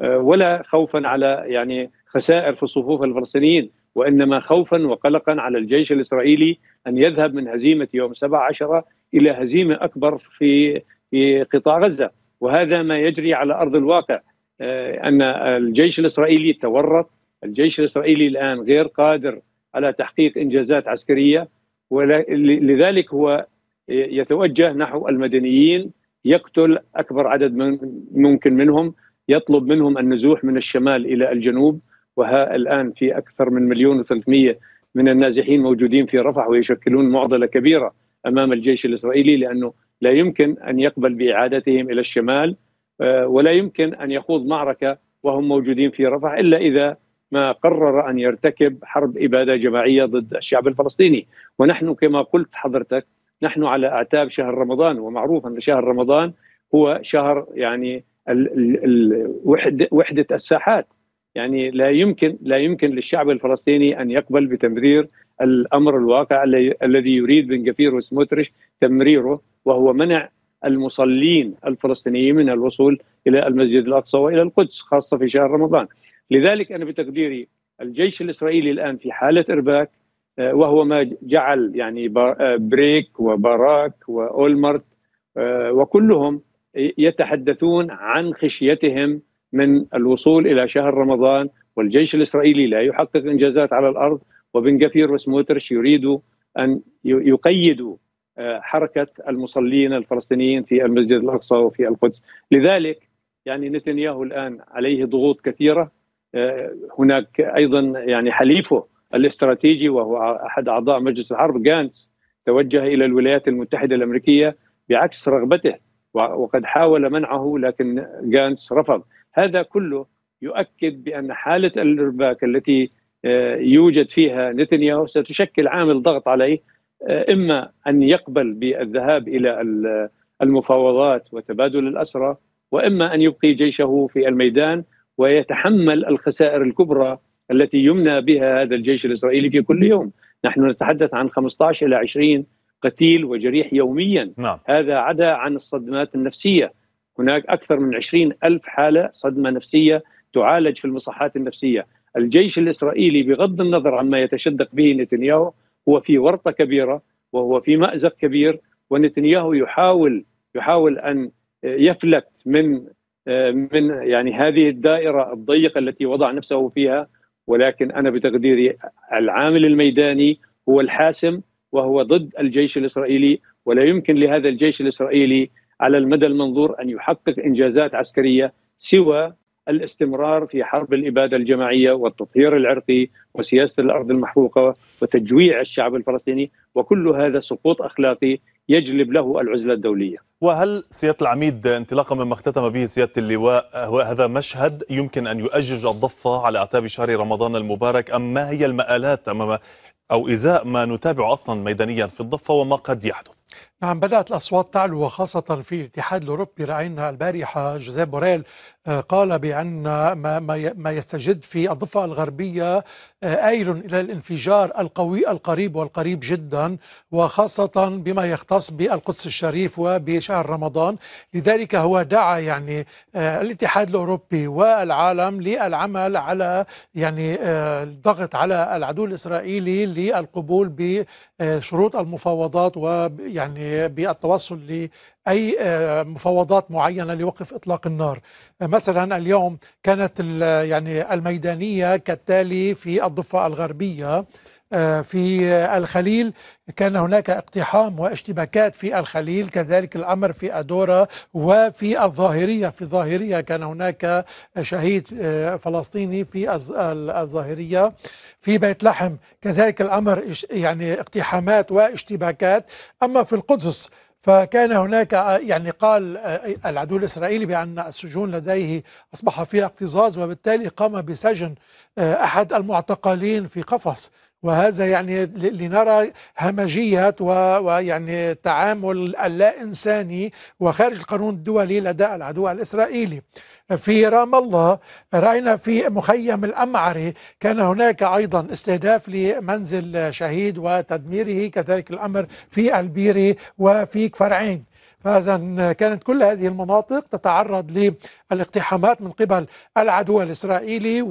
آه، ولا خوفا على يعني خسائر في صفوف الفلسطينيين وانما خوفا وقلقا على الجيش الاسرائيلي ان يذهب من هزيمه يوم 17 الى هزيمه اكبر في في قطاع غزه وهذا ما يجري على ارض الواقع آه، ان الجيش الاسرائيلي تورط الجيش الاسرائيلي الان غير قادر على تحقيق انجازات عسكريه ولذلك هو يتوجه نحو المدنيين يقتل اكبر عدد من ممكن منهم يطلب منهم النزوح من الشمال الى الجنوب وها الان في اكثر من مليون و300 من النازحين موجودين في رفح ويشكلون معضله كبيره امام الجيش الاسرائيلي لانه لا يمكن ان يقبل باعادتهم الى الشمال آه، ولا يمكن ان يخوض معركه وهم موجودين في رفح الا اذا ما قرر ان يرتكب حرب اباده جماعيه ضد الشعب الفلسطيني، ونحن كما قلت حضرتك نحن على اعتاب شهر رمضان ومعروف ان شهر رمضان هو شهر يعني وحده وحده الساحات يعني لا يمكن لا يمكن للشعب الفلسطيني ان يقبل بتمرير الامر الواقع الذي يريد بن غفير وسموتريش تمريره وهو منع المصلين الفلسطينيين من الوصول الى المسجد الاقصى والى القدس خاصه في شهر رمضان. لذلك انا بتقديري الجيش الاسرائيلي الان في حاله ارباك آه، وهو ما جعل يعني آه، بريك وباراك واولمرت آه، وكلهم يتحدثون عن خشيتهم من الوصول الى شهر رمضان والجيش الاسرائيلي لا يحقق انجازات على الارض وبن غفير وسموترش يريدوا ان يقيدوا حركه المصلين الفلسطينيين في المسجد الاقصى وفي القدس، لذلك يعني نتنياهو الان عليه ضغوط كثيره هناك ايضا يعني حليفه الاستراتيجي وهو احد اعضاء مجلس الحرب جانس توجه الى الولايات المتحده الامريكيه بعكس رغبته وقد حاول منعه لكن جانس رفض هذا كله يؤكد بان حاله الارباك التي آه، يوجد فيها نتنياهو ستشكل عامل ضغط عليه آه، اما ان يقبل بالذهاب الى المفاوضات وتبادل الاسرى واما ان يبقي جيشه في الميدان ويتحمل الخسائر الكبرى التي يمنى بها هذا الجيش الاسرائيلي في كل يوم، نحن نتحدث عن 15 الى 20 قتيل وجريح يوميا نعم. هذا عدا عن الصدمات النفسية هناك أكثر من 20 ألف حالة صدمة نفسية تعالج في المصحات النفسية الجيش الإسرائيلي بغض النظر عما يتشدق به نتنياهو هو في ورطة كبيرة وهو في مأزق كبير ونتنياهو يحاول يحاول أن يفلت من آه، من يعني هذه الدائرة الضيقة التي وضع نفسه فيها ولكن انا بتقديري العامل الميداني هو الحاسم وهو ضد الجيش الاسرائيلي ولا يمكن لهذا الجيش الاسرائيلي على المدى المنظور ان يحقق انجازات عسكريه سوى الاستمرار في حرب الاباده الجماعيه والتطهير العرقي وسياسه الارض المحروقه وتجويع الشعب الفلسطيني وكل هذا سقوط اخلاقي يجلب له العزلة الدولية وهل سيادة العميد انطلاقا مما اختتم به سيادة اللواء هذا مشهد يمكن أن يؤجج الضفة على أعتاب شهر رمضان المبارك أم ما هي المآلات أمام أو إزاء ما نتابع أصلا ميدانيا في الضفة وما قد يحدث نعم بدأت الأصوات تعلو وخاصة في الاتحاد الأوروبي رأينا البارحة جوزيف بوريل آه، قال بأن ما, ما يستجد في الضفة الغربية آه، آيل إلى الانفجار القوي القريب والقريب جدا وخاصة بما يختص بالقدس الشريف وبشهر رمضان لذلك هو دعا يعني آه، الاتحاد الأوروبي والعالم للعمل على يعني الضغط على العدو الإسرائيلي للقبول بشروط المفاوضات ويعني بالتوصل لاي آه، مفاوضات معينه لوقف اطلاق النار مثلا اليوم كانت يعني الميدانيه كالتالي في الضفه الغربيه آه، في الخليل كان هناك اقتحام واشتباكات في الخليل كذلك الأمر في أدورا وفي الظاهرية في الظاهرية كان هناك شهيد آه، فلسطيني في الظاهرية في بيت لحم كذلك الأمر يعني اقتحامات واشتباكات أما في القدس فكان هناك آه، يعني قال العدو الإسرائيلي بأن السجون لديه أصبح فيها اكتظاظ وبالتالي قام بسجن أحد المعتقلين في قفص وهذا يعني لنرى همجية ويعني تعامل اللا إنساني وخارج القانون الدولي لدى العدو الإسرائيلي في رام الله رأينا في مخيم الأمعري كان هناك أيضا استهداف لمنزل شهيد وتدميره كذلك الأمر في البيري وفي كفرعين فإذا كانت كل هذه المناطق تتعرض للاقتحامات من قبل العدو الإسرائيلي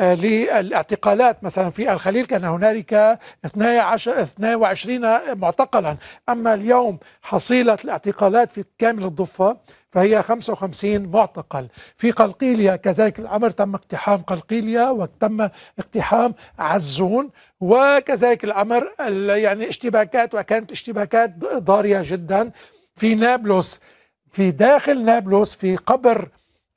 وللاعتقالات مثلا في الخليل كان هنالك 12 22 معتقلا أما اليوم حصيلة الاعتقالات في كامل الضفة فهي 55 معتقل في قلقيلية كذلك الأمر تم اقتحام قلقيلية وتم اقتحام عزون وكذلك الأمر يعني اشتباكات وكانت اشتباكات ضارية جداً في نابلس في داخل نابلس في قبر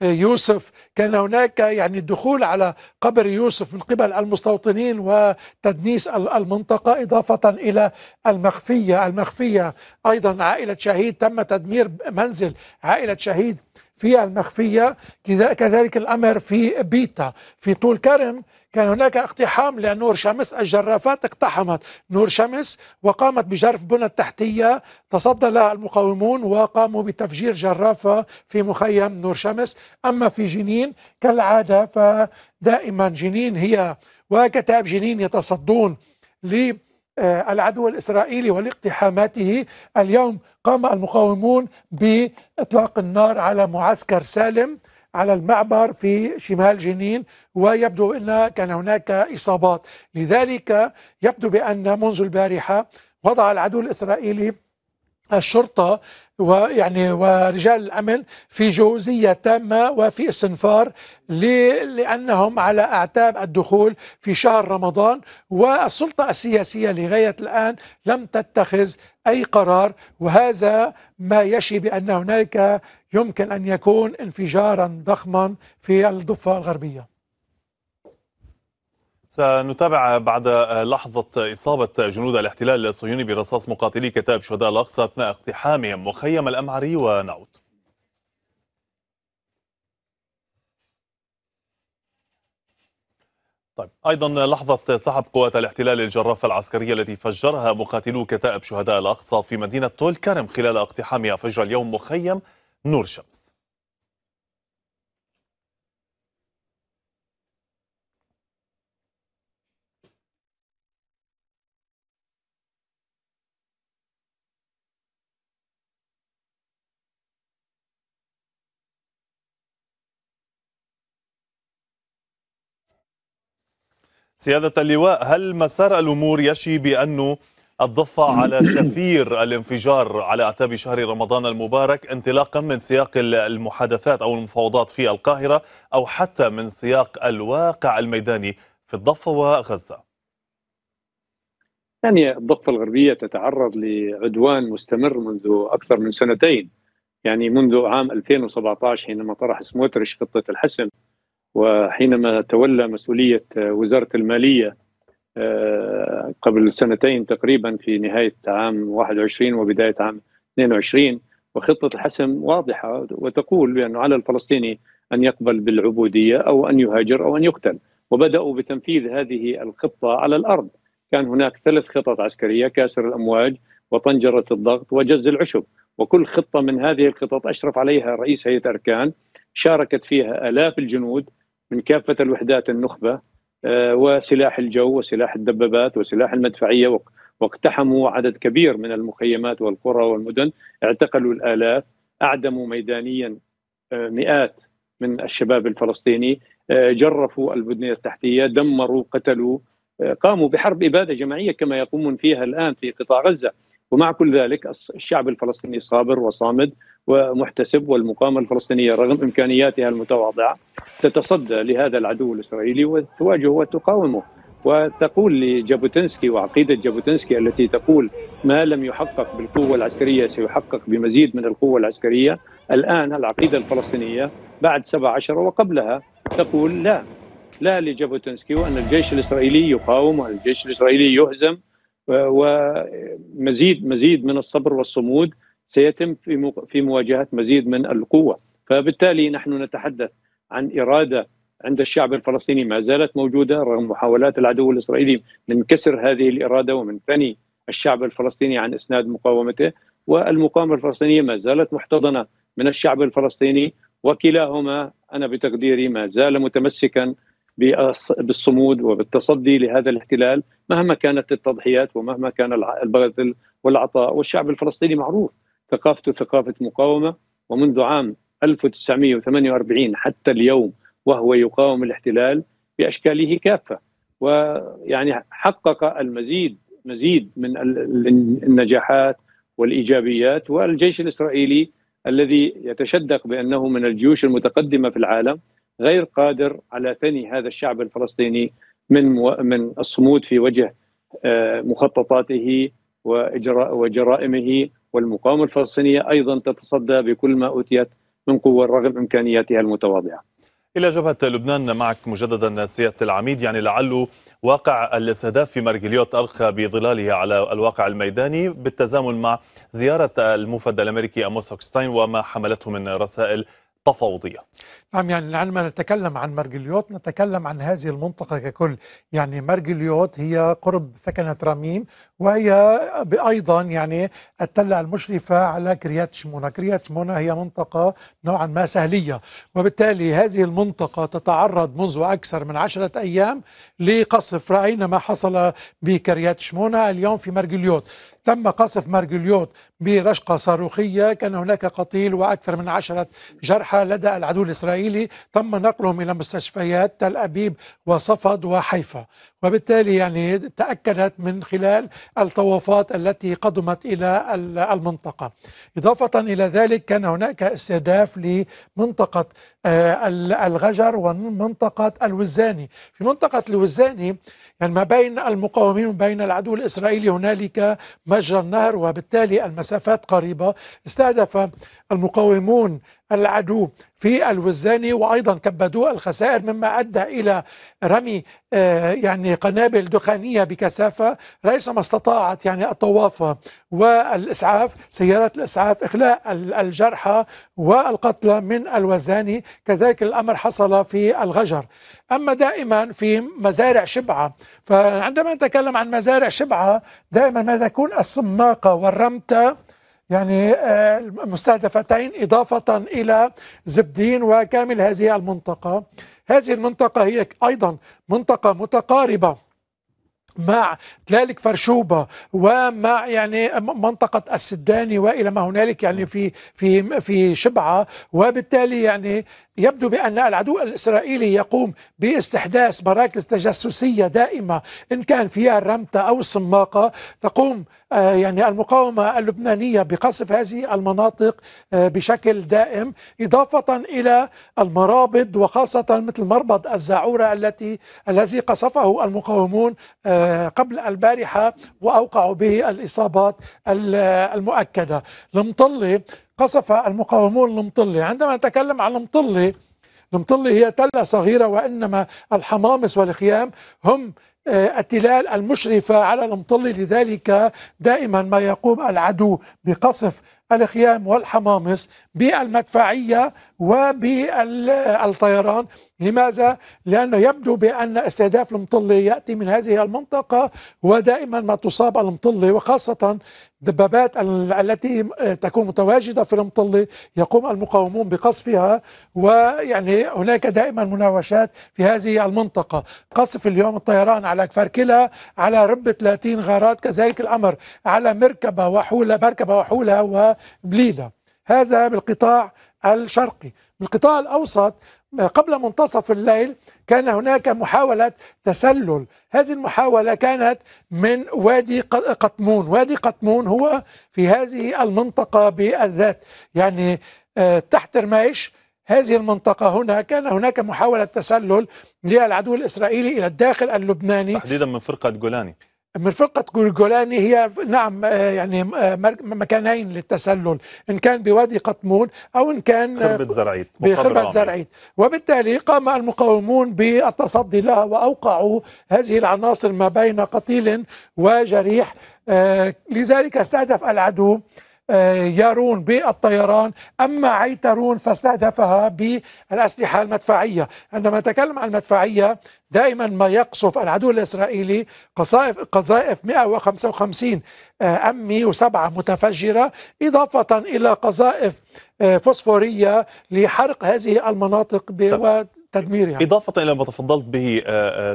آه، يوسف كان هناك يعني الدخول على قبر يوسف من قبل المستوطنين وتدنيس المنطقة إضافة إلى المخفية المخفية أيضا عائلة شهيد تم تدمير منزل عائلة شهيد في المخفية كذلك الأمر في بيتا في طول كرم كان هناك اقتحام لنور شمس الجرافات اقتحمت نور شمس وقامت بجرف بنى التحتية تصدى لها المقاومون وقاموا بتفجير جرافة في مخيم نور شمس أما في جنين كالعادة فدائما جنين هي وكتاب جنين يتصدون لي آه، العدو الإسرائيلي ولاقتحاماته اليوم قام المقاومون بإطلاق النار على معسكر سالم على المعبر في شمال جنين ويبدو أن كان هناك إصابات لذلك يبدو بأن منذ البارحة وضع العدو الإسرائيلي الشرطة ويعني ورجال الامن في جوزيه تامه وفي استنفار لانهم على اعتاب الدخول في شهر رمضان والسلطه السياسيه لغايه الان لم تتخذ اي قرار وهذا ما يشي بان هنالك يمكن ان يكون انفجارا ضخما في الضفه الغربيه سنتابع بعد لحظة إصابة جنود الاحتلال الصهيوني برصاص مقاتلي كتاب شهداء الأقصى أثناء اقتحامهم مخيم الأمعري ونعود طيب ايضا لحظه سحب قوات الاحتلال الجرافه العسكريه التي فجرها مقاتلو كتائب شهداء الاقصى في مدينه طول كرم خلال اقتحامها فجر اليوم مخيم نور شمس سيادة اللواء هل مسار الأمور يشي بأنه الضفة على شفير الانفجار على أعتاب شهر رمضان المبارك انطلاقا من سياق المحادثات أو المفاوضات في القاهرة أو حتى من سياق الواقع الميداني في الضفة وغزة يعني الضفة الغربية تتعرض لعدوان مستمر منذ أكثر من سنتين يعني منذ عام 2017 حينما طرح سموتريش خطة الحسم وحينما تولى مسؤولية آه، وزارة المالية آه، قبل سنتين تقريبا في نهاية عام 21 وبداية عام 22 وخطة الحسم واضحة وتقول بأنه على الفلسطيني أن يقبل بالعبودية أو أن يهاجر أو أن يقتل وبدأوا بتنفيذ هذه الخطة على الأرض كان هناك ثلاث خطط عسكرية كاسر الأمواج وطنجرة الضغط وجز العشب وكل خطة من هذه الخطط أشرف عليها رئيس هيئة أركان شاركت فيها آلاف الجنود من كافه الوحدات النخبه آه، وسلاح الجو وسلاح الدبابات وسلاح المدفعيه واقتحموا عدد كبير من المخيمات والقرى والمدن اعتقلوا الالاف اعدموا ميدانيا آه، مئات من الشباب الفلسطيني آه، جرفوا البنيه التحتيه دمروا قتلوا قاموا بحرب اباده جماعيه كما يقومون فيها الان في قطاع غزه ومع كل ذلك الشعب الفلسطيني صابر وصامد ومحتسب والمقاومة الفلسطينية رغم إمكانياتها المتواضعة تتصدى لهذا العدو الإسرائيلي وتواجهه وتقاومه وتقول لجابوتنسكي وعقيدة جابوتنسكي التي تقول ما لم يحقق بالقوة العسكرية سيحقق بمزيد من القوة العسكرية الآن العقيدة الفلسطينية بعد عشر وقبلها تقول لا لا لجابوتنسكي وأن الجيش الإسرائيلي يقاوم وأن الجيش الإسرائيلي يهزم ومزيد مزيد من الصبر والصمود سيتم في في مواجهه مزيد من القوه فبالتالي نحن نتحدث عن اراده عند الشعب الفلسطيني ما زالت موجوده رغم محاولات العدو الاسرائيلي من كسر هذه الاراده ومن ثني الشعب الفلسطيني عن اسناد مقاومته والمقاومه الفلسطينيه ما زالت محتضنه من الشعب الفلسطيني وكلاهما انا بتقديري ما زال متمسكا بالصمود وبالتصدي لهذا الاحتلال مهما كانت التضحيات ومهما كان البذل والعطاء والشعب الفلسطيني معروف ثقافته ثقافة مقاومة ومنذ عام 1948 حتى اليوم وهو يقاوم الاحتلال بأشكاله كافة ويعني حقق المزيد مزيد من النجاحات والايجابيات والجيش الاسرائيلي الذي يتشدق بانه من الجيوش المتقدمه في العالم غير قادر على ثني هذا الشعب الفلسطيني من من الصمود في وجه آه، مخططاته وجرائمه والمقاومة الفلسطينية أيضا تتصدى بكل ما أوتيت من قوة رغم إمكانياتها المتواضعة إلى جبهة لبنان معك مجددا سيادة العميد يعني لعل واقع الاستهداف في مارجليوت أرخى بظلاله على الواقع الميداني بالتزامن مع زيارة المفد الأمريكي أموس هوكستاين وما حملته من رسائل تفاوضية نعم يعني عندما نتكلم عن مرجليوت نتكلم عن هذه المنطقة ككل يعني مرجليوت هي قرب سكنة رميم وهي أيضا يعني التلة المشرفة على كريات شمونة كريات شمونة هي منطقة نوعا ما سهلية وبالتالي هذه المنطقة تتعرض منذ أكثر من عشرة أيام لقصف رأينا ما حصل بكريات شمونة اليوم في مرجليوت تم قصف مارجليوت برشقة صاروخية كان هناك قتيل وأكثر من عشرة جرحى لدى العدو الإسرائيلي تم نقلهم إلى مستشفيات تل أبيب وصفد وحيفا وبالتالي يعني تأكدت من خلال الطوافات التي قدمت إلى المنطقة إضافة إلى ذلك كان هناك استهداف لمنطقة آه، الغجر ومنطقة الوزاني في منطقة الوزاني يعني ما بين المقاومين وبين العدو الإسرائيلي هنالك مجرى النهر وبالتالي المسافات قريبة استهدف المقاومون العدو في الوزان وأيضا كبدوا الخسائر مما أدى إلى رمي آه، يعني قنابل دخانية بكثافة رئيس ما استطاعت يعني الطوافة والإسعاف سيارات الإسعاف إخلاء الجرحى والقتلى من الوزاني كذلك الأمر حصل في الغجر أما دائما في مزارع شبعة فعندما نتكلم عن مزارع شبعة دائما ما تكون السماقه والرمتة يعني آه، مستهدفتين إضافة إلى زبدين وكامل هذه المنطقة هذه المنطقة هي أيضا منطقة متقاربة مع تلالك فرشوبه ومع يعني منطقه السداني والى ما هنالك يعني في في في شبعه وبالتالي يعني يبدو بان العدو الاسرائيلي يقوم باستحداث مراكز تجسسيه دائمه ان كان فيها الرمته او السماقه تقوم آه، يعني المقاومة اللبنانية بقصف هذه المناطق آه، بشكل دائم إضافة إلى المرابط وخاصة مثل مربط الزعورة التي الذي قصفه المقاومون آه، قبل البارحة وأوقعوا به الإصابات المؤكدة المطلة قصف المقاومون المطلة عندما نتكلم عن المطلة المطلة هي تلة صغيرة وإنما الحمامس والخيام هم آه، التلال المشرفة على المطل لذلك دائما ما يقوم العدو بقصف الخيام والحمامص بالمدفعية وبالطيران لماذا؟ لأنه يبدو بأن استهداف المطلة يأتي من هذه المنطقة ودائما ما تصاب المطلة وخاصة دبابات التي تكون متواجدة في المطلة يقوم المقاومون بقصفها ويعني هناك دائما مناوشات في هذه المنطقة قصف اليوم الطيران على كفركلة على رب 30 غارات كذلك الأمر على مركبة وحولة مركبة وحولة بليلة هذا بالقطاع الشرقي بالقطاع الأوسط قبل منتصف الليل كان هناك محاولة تسلل هذه المحاولة كانت من وادي قطمون وادي قطمون هو في هذه المنطقة بالذات يعني آه، تحت رميش هذه المنطقة هنا كان هناك محاولة تسلل للعدو الإسرائيلي إلى الداخل اللبناني تحديدا من فرقة جولاني من فرقة جولاني هي نعم آه، يعني آه، مكانين للتسلل إن كان بوادي قطمون أو إن كان آه، خربة زرعيت بخربة زرعيت وبالتالي قام المقاومون بالتصدي لها وأوقعوا هذه العناصر ما بين قتيل وجريح لذلك استهدف العدو آه، يارون بالطيران أما عيترون فاستهدفها بالأسلحة المدفعية عندما نتكلم عن المدفعية دائما ما يقصف العدو الإسرائيلي قصائف, قذائف 155 آه، أم 107 متفجرة إضافة إلى قذائف آه، فوسفورية لحرق هذه المناطق وتدميرها تدميرها. إضافة إلى ما تفضلت به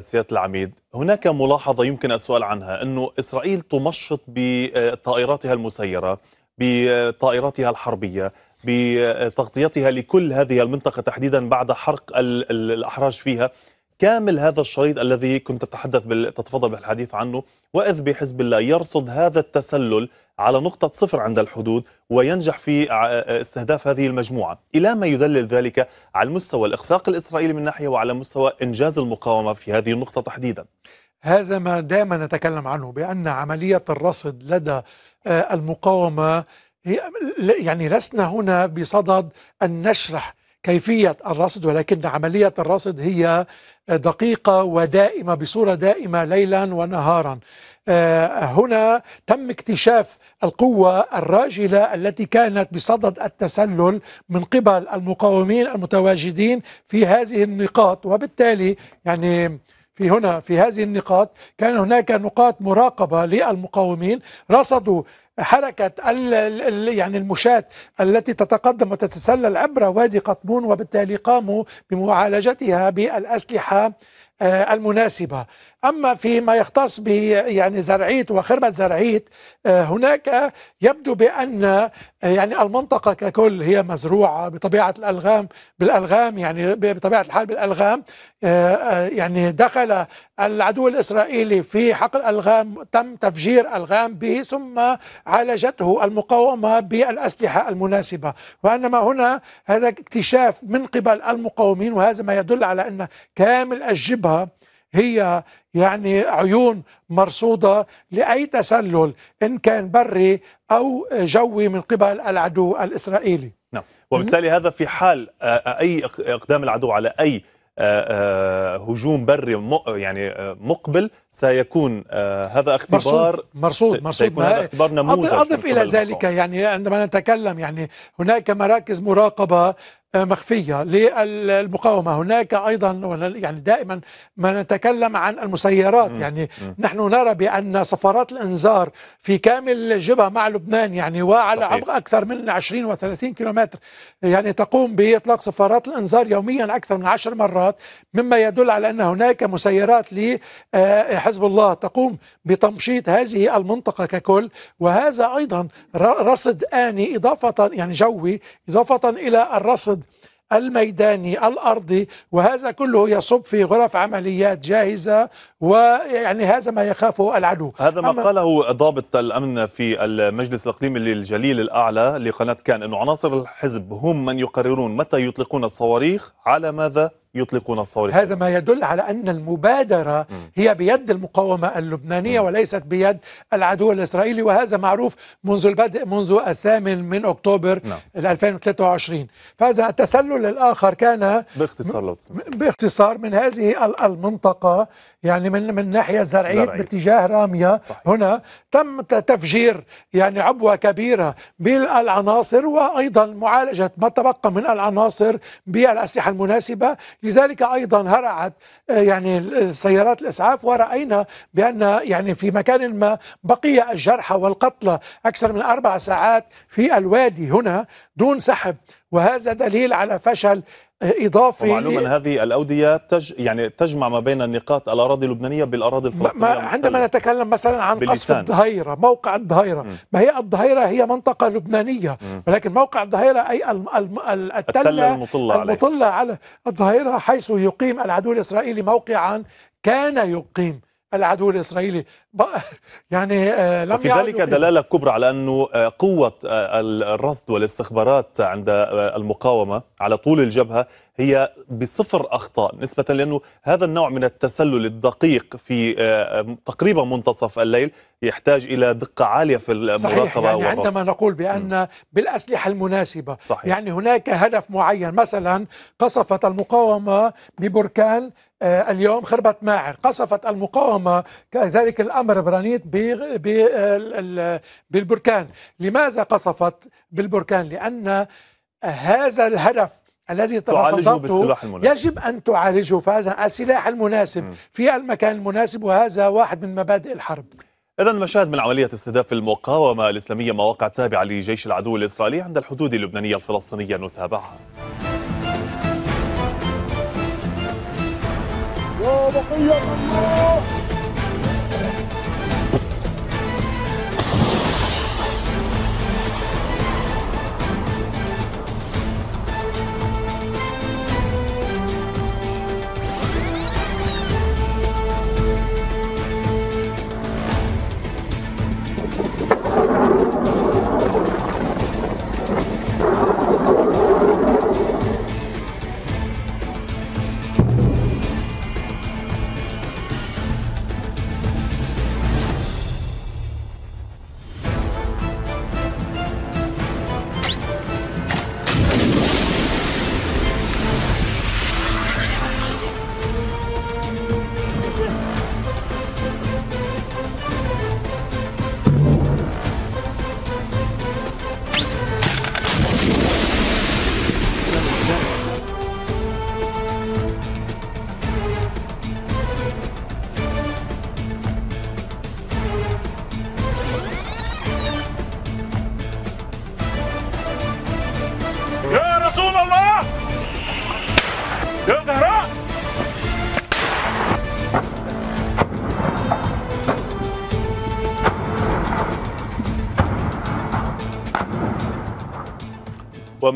سيادة العميد هناك ملاحظة يمكن السؤال عنها أنه إسرائيل تمشط بطائراتها المسيرة بطائراتها الحربية بتغطيتها لكل هذه المنطقة تحديدا بعد حرق الأحراج فيها كامل هذا الشريط الذي كنت تتحدث بال... تتفضل بالحديث عنه واذ بحزب الله يرصد هذا التسلل على نقطة صفر عند الحدود وينجح في استهداف هذه المجموعة إلى ما يدلل ذلك على مستوى الإخفاق الإسرائيلي من ناحية وعلى مستوى إنجاز المقاومة في هذه النقطة تحديدا هذا ما دائما نتكلم عنه بأن عملية الرصد لدى آه، المقاومة يعني لسنا هنا بصدد أن نشرح كيفية الرصد ولكن عملية الرصد هي آه، دقيقة ودائمة بصورة دائمة ليلا ونهارا آه، هنا تم اكتشاف القوة الراجلة التي كانت بصدد التسلل من قبل المقاومين المتواجدين في هذه النقاط وبالتالي يعني في هنا في هذه النقاط كان هناك نقاط مراقبة للمقاومين رصدوا حركة الـ يعني المشاة التي تتقدم وتتسلل عبر وادي قطبون وبالتالي قاموا بمعالجتها بالأسلحة آه، المناسبة أما فيما يختص ب يعني زرعيت وخربة زرعيت آه، هناك يبدو بأن آه، يعني المنطقة ككل هي مزروعة بطبيعة الألغام بالألغام يعني بطبيعة الحال بالألغام آه، يعني دخل العدو الإسرائيلي في حقل ألغام تم تفجير ألغام به ثم عالجته المقاومة بالأسلحة المناسبة وإنما هنا هذا اكتشاف من قبل المقاومين وهذا ما يدل على أن كامل الجبهة هي يعني عيون مرصودة لأي تسلل إن كان بري أو جوي من قبل العدو الإسرائيلي نعم وبالتالي هذا في حال آه، آه، أي إقدام العدو على أي آه، هجوم بري يعني مقبل سيكون هذا اختبار مرصود مرصود سيكون هذا اختبار نموذج أضف إلى ذلك يعني عندما نتكلم يعني هناك مراكز مراقبة آه، مخفية للمقاومة هناك أيضا يعني دائما ما نتكلم عن المسيرات يعني نحن نرى بأن سفارات الإنذار في كامل الجبهة مع لبنان يعني وعلى عمق أكثر من 20 و30 كيلومتر يعني تقوم بإطلاق سفارات الإنذار يوميا أكثر من 10 مرات مما يدل على أن هناك مسيرات لحزب آه، الله تقوم بتمشيط هذه المنطقة ككل وهذا أيضا رصد آني إضافة يعني جوي إضافة إلى الرصد الميداني الأرضي وهذا كله يصب في غرف عمليات جاهزة ويعني هذا ما يخافه العدو هذا ما قاله ضابط الأمن في المجلس الإقليمي للجليل الأعلى لقناة كان أنه عناصر الحزب هم من يقررون متى يطلقون الصواريخ على ماذا يطلقون الصواريخ هذا ما يدل على أن المبادرة هي بيد المقاومة اللبنانية وليست بيد العدو الإسرائيلي وهذا معروف منذ البدء منذ الثامن من أكتوبر نعم. 2023 فهذا التسلل الآخر كان باختصار لو باختصار من هذه المنطقة يعني من من ناحيه زرعيه, باتجاه راميه صحيح. هنا تم تفجير يعني عبوه كبيره بالعناصر وايضا معالجه ما تبقى من العناصر بالاسلحه المناسبه لذلك ايضا هرعت آه، يعني سيارات الاسعاف وراينا بان يعني في مكان ما بقي الجرحى والقتلى اكثر من اربع ساعات في الوادي هنا دون سحب وهذا دليل على فشل آه، اضافي ومعلوما هذه الاوديه تج يعني تجمع ما بين النقاط الاراضي اللبنانيه بالاراضي الفلسطينيه عندما نتكلم مثلا عن قصف الظهيره موقع الظهيره ما هي الظهيره هي منطقه لبنانيه م. ولكن موقع الظهيره اي التله, التلة المطله, المطلة على الظهيره حيث يقيم العدو الاسرائيلي موقعا كان يقيم العدو الإسرائيلي يعني آه، لم وفي ذلك دلالة كبرى على أنه آه، قوة آه، الرصد والاستخبارات عند المقاومة على طول الجبهة هي بصفر أخطاء نسبة لأنه هذا النوع من التسلل الدقيق في تقريبا منتصف الليل يحتاج إلى دقة عالية في المراقبة صحيح يعني عندما نقول بأن م. بالأسلحة المناسبة صحيح. يعني هناك هدف معين مثلا قصفت المقاومة ببركان آه، اليوم خربت ماعر قصفت المقاومة كذلك الأمر برانيت بالبركان لماذا قصفت بالبركان لأن هذا الهدف الذي تعالجه يجب ان تعالجه فهذا السلاح المناسب م. في المكان المناسب وهذا واحد من مبادئ الحرب إذا مشاهد من عملية استهداف المقاومة الإسلامية مواقع تابعة لجيش العدو الإسرائيلي عند الحدود اللبنانية الفلسطينية نتابعها. 们我黑夜摸。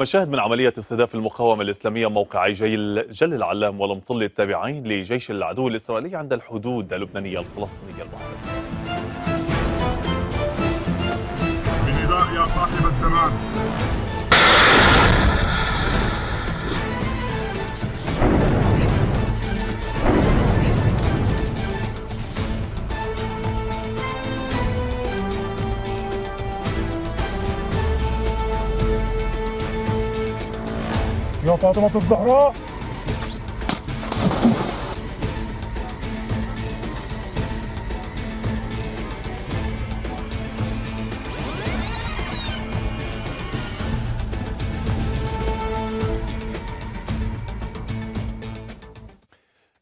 مشاهد من عملية استهداف المقاومة الإسلامية موقع جيل جل العلام والمطل التابعين لجيش العدو الإسرائيلي عند الحدود اللبنانية الفلسطينية المحتلة بنداء يا صاحب الزمان فاطمة الزهراء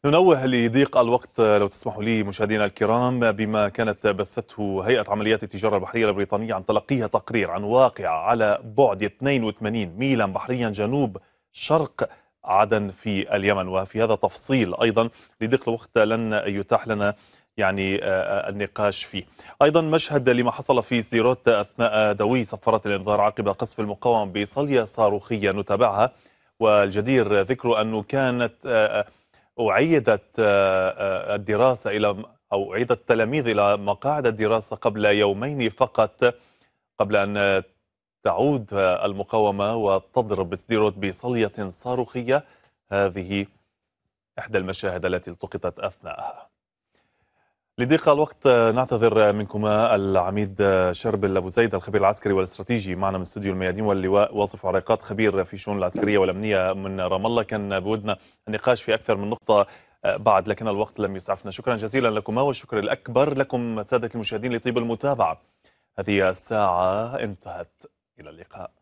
ننوه لضيق الوقت لو تسمحوا لي مشاهدينا الكرام بما كانت بثته هيئة عمليات التجارة البحرية البريطانية عن تلقيها تقرير عن واقعة على بعد 82 ميلا بحريا جنوب شرق عدن في اليمن وفي هذا تفصيل أيضا لضيق الوقت لن يتاح لنا يعني آه، آه، النقاش فيه أيضا مشهد لما حصل في سديروت أثناء دوي صفارة الإنذار عقب قصف المقاومة بصلية صاروخية نتابعها والجدير ذكر أنه كانت آه، أعيدت الدراسة إلى أو أعيد التلاميذ إلى مقاعد الدراسة قبل يومين فقط قبل أن تعود المقاومة وتضرب سديروت بصلية صاروخية هذه إحدى المشاهد التي التقطت أثناءها لضيق الوقت نعتذر منكما العميد شربل ابو زيد الخبير العسكري والاستراتيجي معنا من استوديو الميادين واللواء واصف عريقات خبير في الشؤون العسكريه والامنيه من رام الله كان بودنا النقاش في اكثر من نقطه آه، بعد لكن الوقت لم يسعفنا شكرا جزيلا لكما والشكر الاكبر لكم ساده المشاهدين لطيب المتابعه هذه الساعه انتهت إلى اللقاء